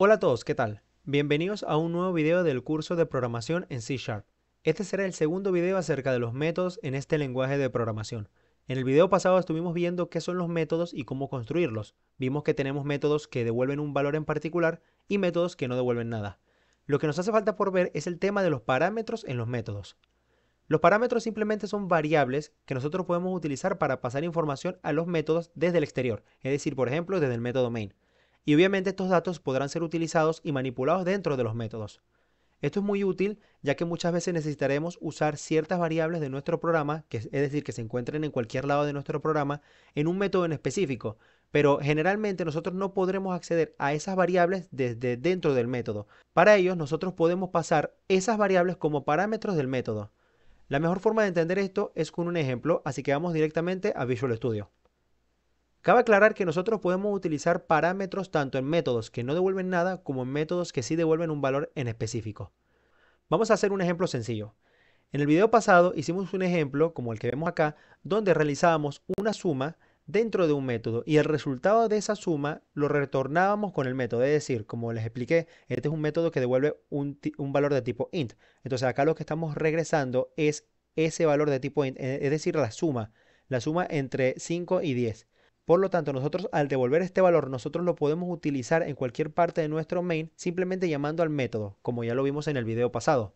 Hola a todos, ¿qué tal? Bienvenidos a un nuevo video del curso de programación en C Sharp. Este será el segundo video acerca de los métodos en este lenguaje de programación. En el video pasado estuvimos viendo qué son los métodos y cómo construirlos. Vimos que tenemos métodos que devuelven un valor en particular y métodos que no devuelven nada. Lo que nos hace falta por ver es el tema de los parámetros en los métodos. Los parámetros simplemente son variables que nosotros podemos utilizar para pasar información a los métodos desde el exterior, es decir, por ejemplo, desde el método main y obviamente estos datos podrán ser utilizados y manipulados dentro de los métodos. Esto es muy útil ya que muchas veces necesitaremos usar ciertas variables de nuestro programa, que es decir, que se encuentren en cualquier lado de nuestro programa, en un método en específico, pero generalmente nosotros no podremos acceder a esas variables desde dentro del método. Para ello, nosotros podemos pasar esas variables como parámetros del método. La mejor forma de entender esto es con un ejemplo, así que vamos directamente a Visual Studio. Cabe aclarar que nosotros podemos utilizar parámetros tanto en métodos que no devuelven nada como en métodos que sí devuelven un valor en específico. Vamos a hacer un ejemplo sencillo. En el video pasado hicimos un ejemplo, como el que vemos acá, donde realizábamos una suma dentro de un método y el resultado de esa suma lo retornábamos con el método. Es decir, como les expliqué, este es un método que devuelve un, un valor de tipo int. Entonces acá lo que estamos regresando es ese valor de tipo int, e, es decir, la suma, la suma entre 5 y 10. Por lo tanto, nosotros al devolver este valor, nosotros lo podemos utilizar en cualquier parte de nuestro main simplemente llamando al método, como ya lo vimos en el video pasado.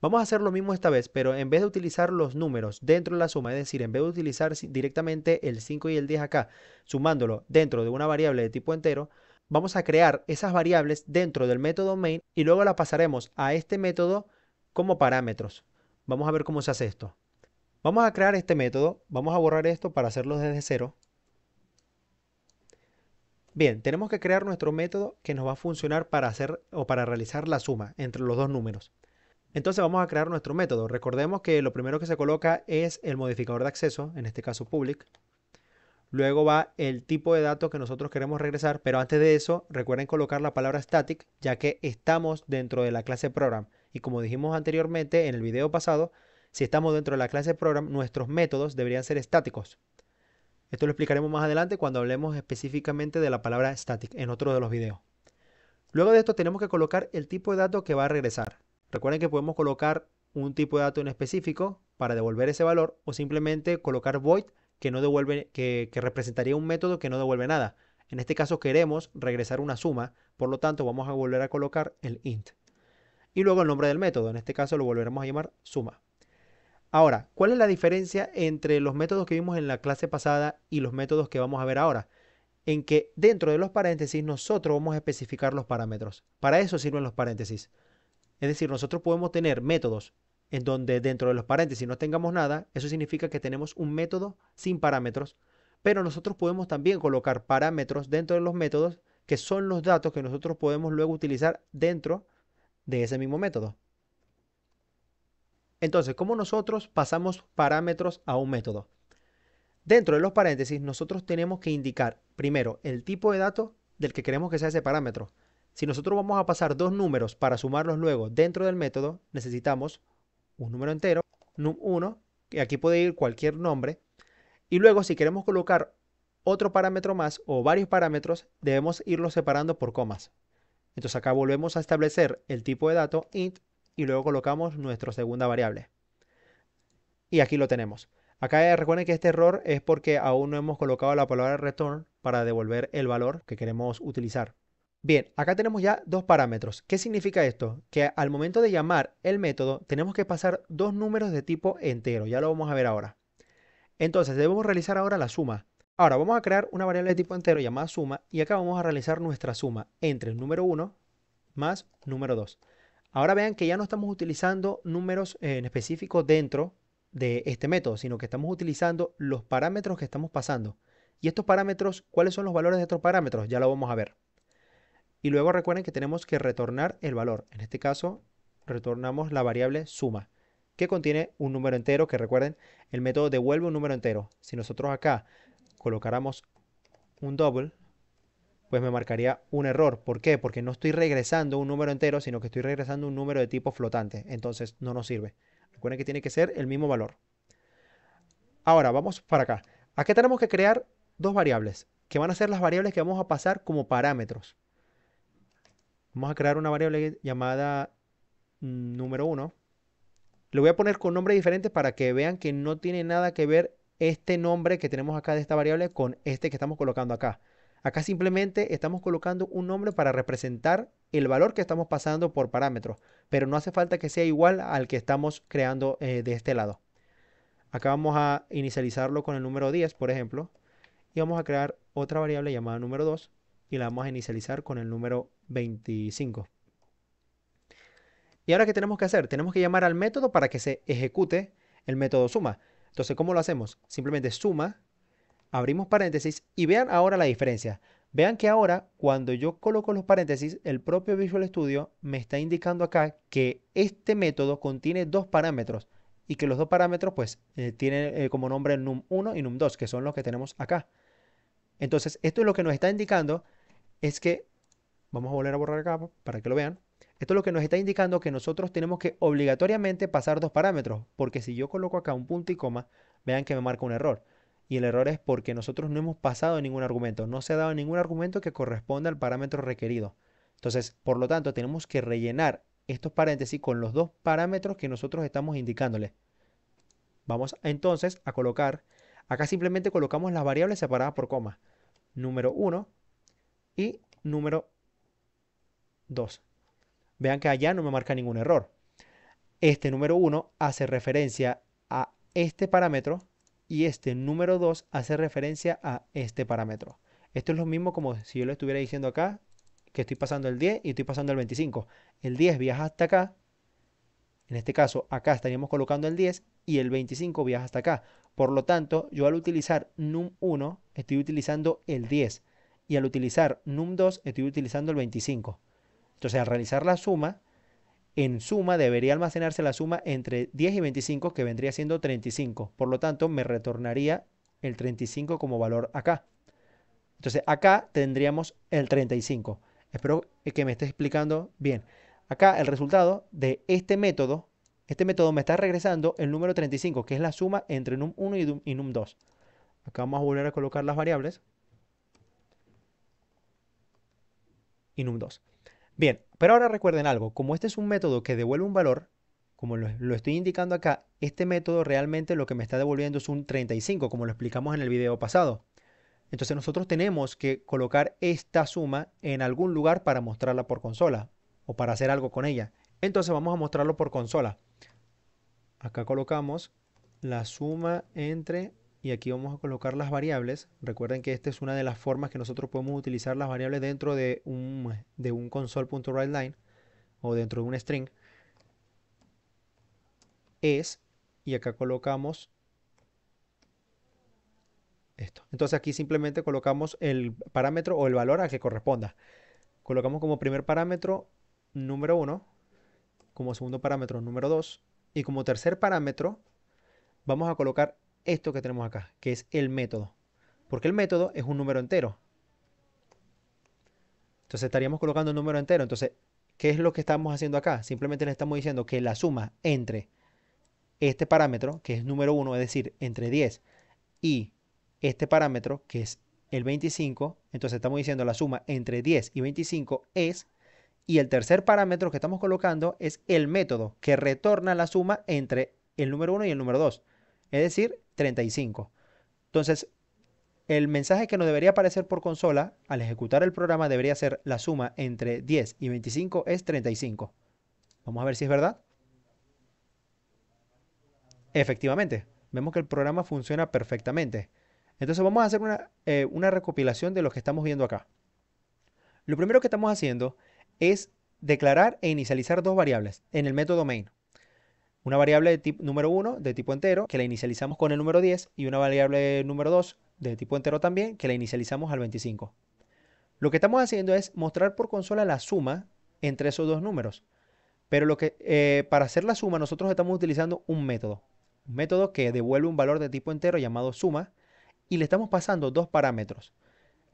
Vamos a hacer lo mismo esta vez, pero en vez de utilizar los números dentro de la suma, es decir, en vez de utilizar directamente el 5 y el 10 acá, sumándolo dentro de una variable de tipo entero, vamos a crear esas variables dentro del método main y luego las pasaremos a este método como parámetros. Vamos a ver cómo se hace esto. Vamos a crear este método, vamos a borrar esto para hacerlo desde cero. Bien, tenemos que crear nuestro método que nos va a funcionar para hacer o para realizar la suma entre los dos números. Entonces vamos a crear nuestro método. Recordemos que lo primero que se coloca es el modificador de acceso, en este caso public. Luego va el tipo de datos que nosotros queremos regresar, pero antes de eso recuerden colocar la palabra static, ya que estamos dentro de la clase program. Y como dijimos anteriormente en el video pasado, si estamos dentro de la clase program, nuestros métodos deberían ser estáticos. Esto lo explicaremos más adelante cuando hablemos específicamente de la palabra static en otro de los videos. Luego de esto tenemos que colocar el tipo de dato que va a regresar. Recuerden que podemos colocar un tipo de dato en específico para devolver ese valor o simplemente colocar void que, no devuelve, que representaría un método que no devuelve nada. En este caso queremos regresar una suma, por lo tanto vamos a volver a colocar el int. Y luego el nombre del método, en este caso lo volveremos a llamar suma. Ahora, ¿cuál es la diferencia entre los métodos que vimos en la clase pasada y los métodos que vamos a ver ahora? En que dentro de los paréntesis nosotros vamos a especificar los parámetros. Para eso sirven los paréntesis. Es decir, nosotros podemos tener métodos en donde dentro de los paréntesis no tengamos nada. Eso significa que tenemos un método sin parámetros. Pero nosotros podemos también colocar parámetros dentro de los métodos que son los datos que nosotros podemos luego utilizar dentro de ese mismo método. Entonces, ¿cómo nosotros pasamos parámetros a un método? Dentro de los paréntesis, nosotros tenemos que indicar primero el tipo de dato del que queremos que sea ese parámetro. Si nosotros vamos a pasar dos números para sumarlos luego dentro del método, necesitamos un número entero, num1, que aquí puede ir cualquier nombre, y luego si queremos colocar otro parámetro más o varios parámetros, debemos irlos separando por comas. Entonces acá volvemos a establecer el tipo de dato int y luego colocamos nuestra segunda variable. Y aquí lo tenemos. Acá eh, recuerden que este error es porque aún no hemos colocado la palabra return para devolver el valor que queremos utilizar. Bien, acá tenemos ya dos parámetros. ¿Qué significa esto? Que al momento de llamar el método tenemos que pasar dos números de tipo entero. Ya lo vamos a ver ahora. Entonces debemos realizar ahora la suma. Ahora vamos a crear una variable de tipo entero llamada suma y acá vamos a realizar nuestra suma entre el número 1 más número 2. Ahora vean que ya no estamos utilizando números eh, en específico dentro de este método, sino que estamos utilizando los parámetros que estamos pasando. Y estos parámetros, ¿cuáles son los valores de estos parámetros? Ya lo vamos a ver. Y luego recuerden que tenemos que retornar el valor. En este caso, retornamos la variable suma, que contiene un número entero, que recuerden, el método devuelve un número entero. Si nosotros acá colocáramos un double, pues me marcaría un error. ¿Por qué? Porque no estoy regresando un número entero, sino que estoy regresando un número de tipo flotante. Entonces no nos sirve. Recuerden que tiene que ser el mismo valor. Ahora, vamos para acá. Aquí tenemos que crear dos variables, que van a ser las variables que vamos a pasar como parámetros. Vamos a crear una variable llamada mm, número 1. Le voy a poner con nombre diferente para que vean que no tiene nada que ver este nombre que tenemos acá de esta variable con este que estamos colocando acá. Acá simplemente estamos colocando un nombre para representar el valor que estamos pasando por parámetros, pero no hace falta que sea igual al que estamos creando eh, de este lado. Acá vamos a inicializarlo con el número 10, por ejemplo, y vamos a crear otra variable llamada número 2 y la vamos a inicializar con el número 25. ¿Y ahora qué tenemos que hacer? Tenemos que llamar al método para que se ejecute el método suma. Entonces, ¿cómo lo hacemos? Simplemente suma abrimos paréntesis y vean ahora la diferencia. Vean que ahora cuando yo coloco los paréntesis, el propio Visual Studio me está indicando acá que este método contiene dos parámetros y que los dos parámetros pues eh, tienen eh, como nombre num1 y num2, que son los que tenemos acá. Entonces, esto es lo que nos está indicando es que, vamos a volver a borrar acá para que lo vean, esto es lo que nos está indicando que nosotros tenemos que obligatoriamente pasar dos parámetros, porque si yo coloco acá un punto y coma, vean que me marca un error. Y el error es porque nosotros no hemos pasado ningún argumento, no se ha dado ningún argumento que corresponda al parámetro requerido. Entonces, por lo tanto, tenemos que rellenar estos paréntesis con los dos parámetros que nosotros estamos indicándole. Vamos entonces a colocar, acá simplemente colocamos las variables separadas por coma, número 1 y número 2. Vean que allá no me marca ningún error. Este número 1 hace referencia a este parámetro y este número 2 hace referencia a este parámetro. Esto es lo mismo como si yo le estuviera diciendo acá que estoy pasando el 10 y estoy pasando el 25. El 10 viaja hasta acá. En este caso, acá estaríamos colocando el 10 y el 25 viaja hasta acá. Por lo tanto, yo al utilizar num1 estoy utilizando el 10 y al utilizar num2 estoy utilizando el 25. Entonces, al realizar la suma, en suma debería almacenarse la suma entre 10 y 25 que vendría siendo 35. Por lo tanto, me retornaría el 35 como valor acá. Entonces acá tendríamos el 35. Espero que me esté explicando bien. Acá el resultado de este método, este método me está regresando el número 35, que es la suma entre num1 y num2. Acá vamos a volver a colocar las variables. Y num2. Bien, pero ahora recuerden algo, como este es un método que devuelve un valor, como lo, estoy indicando acá, este método realmente lo que me está devolviendo es un 35, como lo explicamos en el video pasado. Entonces nosotros tenemos que colocar esta suma en algún lugar para mostrarla por consola o para hacer algo con ella. Entonces vamos a mostrarlo por consola. Acá colocamos la suma entre y aquí vamos a colocar las variables. Recuerden que esta es una de las formas que nosotros podemos utilizar las variables dentro de un, de un console.writeLine o dentro de un string. Es, y acá colocamos esto. Entonces aquí simplemente colocamos el parámetro o el valor al que corresponda. Colocamos como primer parámetro número 1, como segundo parámetro número 2 y como tercer parámetro vamos a colocar esto que tenemos acá, que es el método. Porque el método es un número entero. Entonces estaríamos colocando un número entero. Entonces, ¿qué es lo que estamos haciendo acá? Simplemente le estamos diciendo que la suma entre este parámetro, que es número 1, es decir, entre 10, y este parámetro, que es el 25, entonces estamos diciendo la suma entre 10 y 25 es, y el tercer parámetro que estamos colocando es el método que retorna la suma entre el número 1 y el número 2. Es decir, 35. Entonces, el mensaje que nos debería aparecer por consola al ejecutar el programa debería ser la suma entre 10 y 25 es 35. Vamos a ver si es verdad. Efectivamente, vemos que el programa funciona perfectamente. Entonces vamos a hacer una, eh, una recopilación de lo que estamos viendo acá. Lo primero que estamos haciendo es declarar e inicializar dos variables en el método main. Una variable de número 1 de tipo entero que la inicializamos con el número 10 y una variable número 2 de tipo entero también que la inicializamos al 25. Lo que estamos haciendo es mostrar por consola la suma entre esos dos números. Pero lo que, eh, para hacer la suma nosotros estamos utilizando un método. Un método que devuelve un valor de tipo entero llamado suma y le estamos pasando dos parámetros.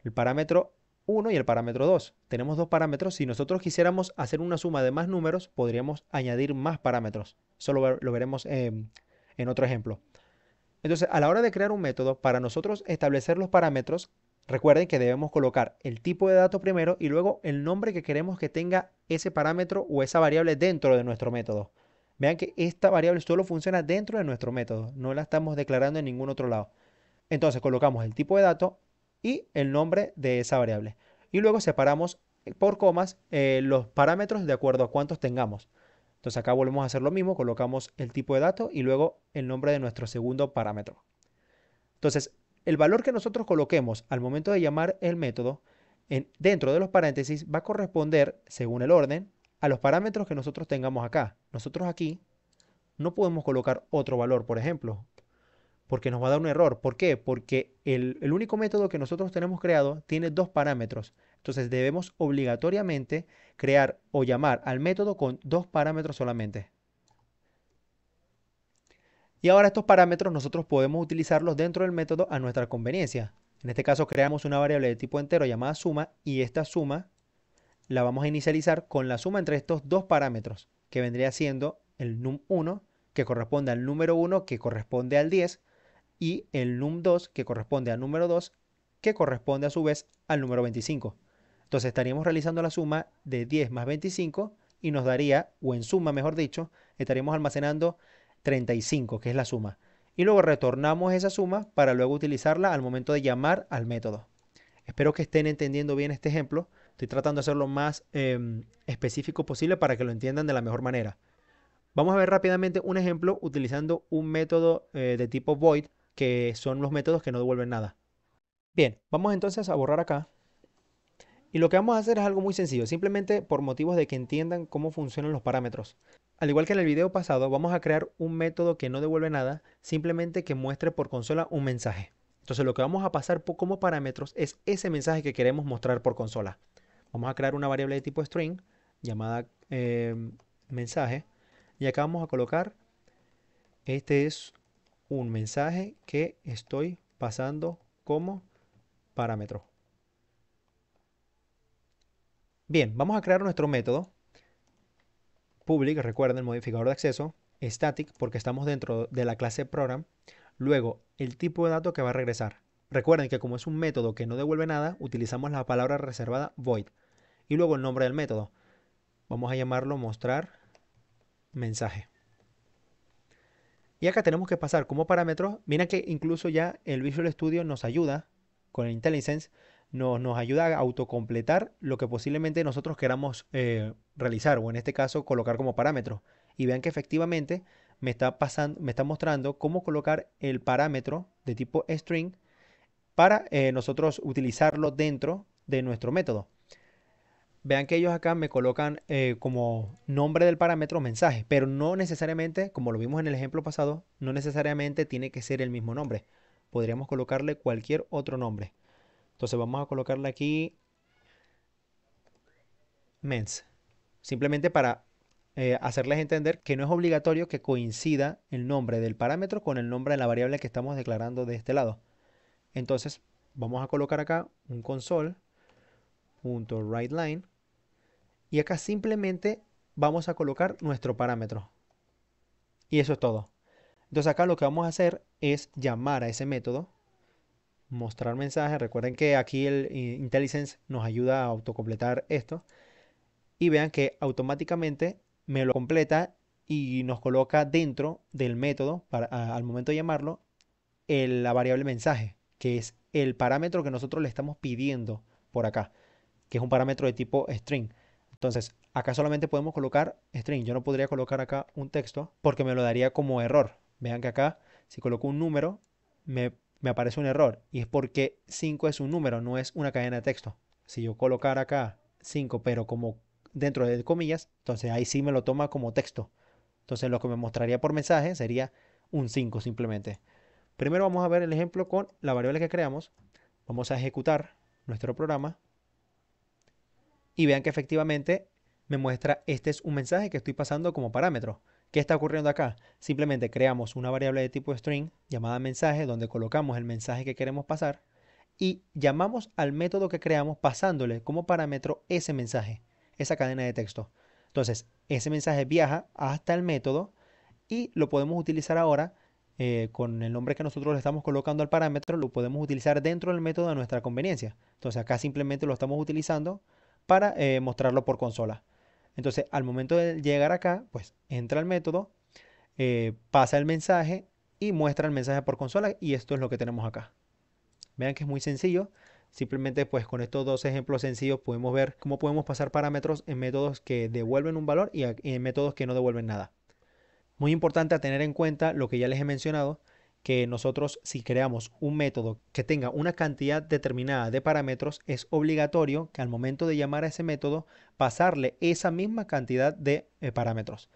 El parámetro 1 y el parámetro 2. Tenemos dos parámetros. Si nosotros quisiéramos hacer una suma de más números, podríamos añadir más parámetros. Eso lo, veremos en otro ejemplo. Entonces, a la hora de crear un método, para nosotros establecer los parámetros, recuerden que debemos colocar el tipo de dato primero y luego el nombre que queremos que tenga ese parámetro o esa variable dentro de nuestro método. Vean que esta variable solo funciona dentro de nuestro método, no la estamos declarando en ningún otro lado. Entonces colocamos el tipo de dato, y el nombre de esa variable. Y luego separamos eh, por comas eh, los parámetros de acuerdo a cuántos tengamos. Entonces acá volvemos a hacer lo mismo, colocamos el tipo de dato y luego el nombre de nuestro segundo parámetro. Entonces, el valor que nosotros coloquemos al momento de llamar el método en, dentro de los paréntesis va a corresponder, según el orden, a los parámetros que nosotros tengamos acá. Nosotros aquí no podemos colocar otro valor, por ejemplo, porque nos va a dar un error. ¿Por qué? Porque el, el único método que nosotros tenemos creado tiene dos parámetros. Entonces debemos obligatoriamente crear o llamar al método con dos parámetros solamente. Y ahora estos parámetros nosotros podemos utilizarlos dentro del método a nuestra conveniencia. En este caso creamos una variable de tipo entero llamada suma y esta suma la vamos a inicializar con la suma entre estos dos parámetros que vendría siendo el num1 que corresponde al número 1 que corresponde al 10 y el num2 que corresponde al número 2 que corresponde a su vez al número 25. Entonces estaríamos realizando la suma de 10 más 25 y nos daría, o en suma mejor dicho, estaríamos almacenando 35, que es la suma. Y luego retornamos esa suma para luego utilizarla al momento de llamar al método. Espero que estén entendiendo bien este ejemplo. Estoy tratando de hacerlo lo más em, específico posible para que lo entiendan de la mejor manera. Vamos a ver rápidamente un ejemplo utilizando un método eh, de tipo void que son los métodos que no devuelven nada. Bien, vamos entonces a borrar acá. Y lo que vamos a hacer es algo muy sencillo, simplemente por motivos de que entiendan cómo funcionan los parámetros. Al igual que en el video pasado, vamos a crear un método que no devuelve nada, simplemente que muestre por consola un mensaje. Entonces lo que vamos a pasar como parámetros es ese mensaje que queremos mostrar por consola. Vamos a crear una variable de tipo string llamada eh, mensaje y acá vamos a colocar, este es un mensaje que estoy pasando como parámetro. Bien, vamos a crear nuestro método. Public, recuerden, modificador de acceso. Static, porque estamos dentro de la clase program. Luego, el tipo de dato que va a regresar. Recuerden que como es un método que no devuelve nada, utilizamos la palabra reservada void. Y luego el nombre del método. Vamos a llamarlo mostrar mensaje. Y acá tenemos que pasar como parámetros. Mira que incluso ya el Visual Studio nos ayuda con el IntelliSense, nos, nos ayuda a autocompletar lo que posiblemente nosotros queramos eh, realizar o en este caso colocar como parámetro. Y vean que efectivamente me está, pasando, me está mostrando cómo colocar el parámetro de tipo string para eh, nosotros utilizarlo dentro de nuestro método vean que ellos acá me colocan eh, como nombre del parámetro mensaje, pero no necesariamente, como lo vimos en el ejemplo pasado, no necesariamente tiene que ser el mismo nombre. Podríamos colocarle cualquier otro nombre. Entonces vamos a colocarle aquí mens, simplemente para eh, hacerles entender que no es obligatorio que coincida el nombre del parámetro con el nombre de la variable que estamos declarando de este lado. Entonces vamos a colocar acá un console.writeLine y acá simplemente vamos a colocar nuestro parámetro. Y eso es todo. Entonces acá lo que vamos a hacer es llamar a ese método, mostrar mensaje. Recuerden que aquí el eh, IntelliSense nos ayuda a autocompletar esto. Y vean que automáticamente me lo completa y nos coloca dentro del método, para, al momento de llamarlo, la variable mensaje, que es el parámetro que nosotros le estamos pidiendo por acá, que es un parámetro de tipo string. Entonces, acá solamente podemos colocar string. Yo no podría colocar acá un texto porque me lo daría como error. Vean que acá, si coloco un número, me, me aparece un error. Y es porque 5 es un número, no es una cadena de texto. Si yo colocar acá 5, pero como dentro de comillas, entonces ahí sí me lo toma como texto. Entonces lo que me mostraría por mensaje sería un 5 simplemente. Primero vamos a ver el ejemplo con la variable que creamos. Vamos a ejecutar nuestro programa y vean que efectivamente me muestra este es un mensaje que estoy pasando como parámetro. ¿Qué está ocurriendo acá? Simplemente creamos una variable de tipo string llamada mensaje donde colocamos el mensaje que queremos pasar y llamamos al método que creamos pasándole como parámetro ese mensaje, esa cadena de texto. Entonces, ese mensaje viaja hasta el método y lo podemos utilizar ahora eh, con el nombre que nosotros le estamos colocando al parámetro, lo podemos utilizar dentro del método a nuestra conveniencia. Entonces, acá simplemente lo estamos utilizando para eh, mostrarlo por consola. Entonces, al momento de llegar acá, pues entra el método, eh, pasa el mensaje y muestra el mensaje por consola y esto es lo que tenemos acá. Vean que es muy sencillo. Simplemente pues con estos dos ejemplos sencillos podemos ver cómo podemos pasar parámetros en métodos que devuelven un valor y en métodos que no devuelven nada. Muy importante a tener en cuenta lo que ya les he mencionado, que nosotros si creamos un método que tenga una cantidad determinada de parámetros, es obligatorio que al momento de llamar a ese método pasarle esa misma cantidad de eh, parámetros.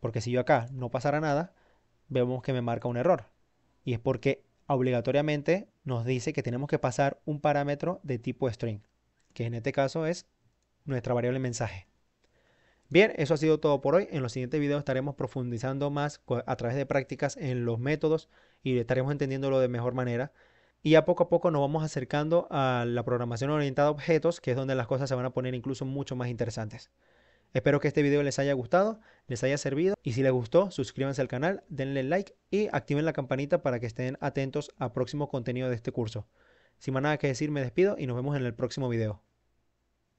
Porque si yo acá no pasara nada, vemos que me marca un error. Y es porque obligatoriamente nos dice que tenemos que pasar un parámetro de tipo string, que en este caso es nuestra variable mensaje. Bien, eso ha sido todo por hoy. En los siguientes videos estaremos profundizando más a través de prácticas en los métodos y estaremos entendiéndolo de mejor manera. Y a poco a poco nos vamos acercando a la programación orientada a objetos, que es donde las cosas se van a poner incluso mucho más interesantes. Espero que este video les haya gustado, les haya servido y si les gustó, suscríbanse al canal, denle like y activen la campanita para que estén atentos a próximo contenido de este curso. Sin más nada que decir, me despido y nos vemos en el próximo video.